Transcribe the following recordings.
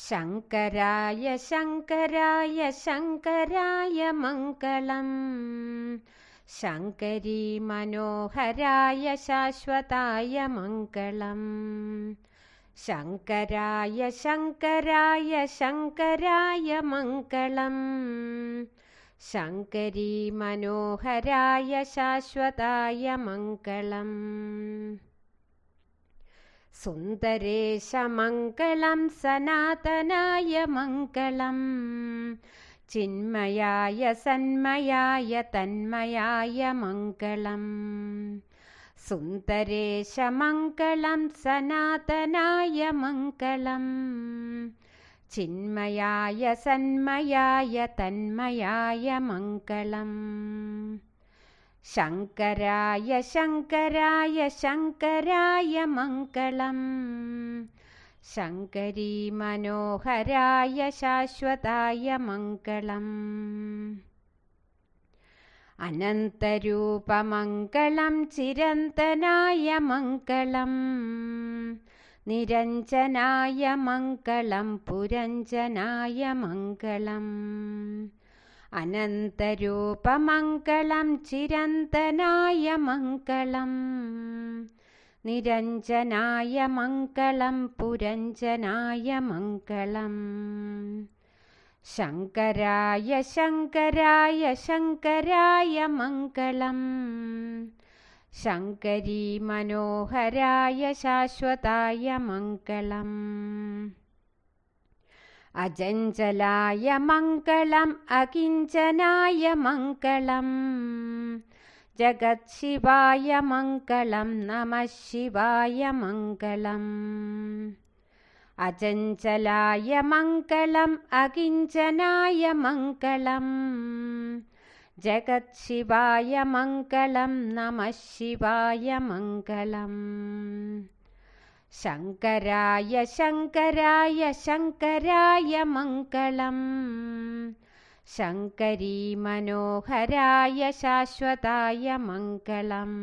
शङ्कराय शङ्कराय शङ्कराय मङ्गलम् शङ्करी मनोहराय शाश्वताय मङ्गलम् शङ्कराय शङ्कराय शङ्कराय मङ्गलम् शङ्करी मनोहराय शाश्वताय मङ्गलम् सुन्दरेशमङ्गलं सनातनाय मङ्गलम् सन्मयाय तन्मयाय मङ्गलम् सुन्दरेशमङ्गलं सनातनाय मङ्गलम् सन्मयाय तन्मयाय मङ्गलम् ശങ്കരായ ശങ്കരായ ശങ്കരായ മംഗളം ശങ്കരീ മനോഹരായ ശാശ്വതായ മംഗളം അനന്തരൂപമംഗളം ചിരന്തനായ മംഗളം നിരഞ്ജനായ മംഗളം പുരഞ്ജനായ മംഗളം അനന്തരൂപമംഗളം ചിരന്തനായ മംഗളം നിരഞ്ജനായ മംഗളം പുരഞ്ജനായ മംഗളം ശങ്കരായ ശങ്കരായ ശങ്കരായ മംഗളം ശങ്കരീ മനോഹരായ ശാശ്വതായ മംഗളം अजञ्जलाय मङ्गलम् अकिञ्चनाय मङ्गलम् जगत्शिवाय मङ्गलं नमः शिवाय मङ्गलम् अजञ्जलाय मङ्गलम् अकिञ्चनाय मङ्गलम् जगत् शिवाय मङ्गलं नमः शिवाय मङ्गलम् शङ्कराय शङ्कराय शङ्कराय मङ्गलम् शङ्करी मनोहराय शाश्वताय मङ्गलम्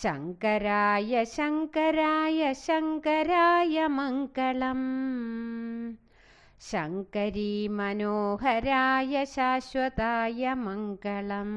शङ्कराय शङ्कराय शङ्कराय मङ्गलम् शङ्करी मनोहराय शाश्वताय मङ्गलम्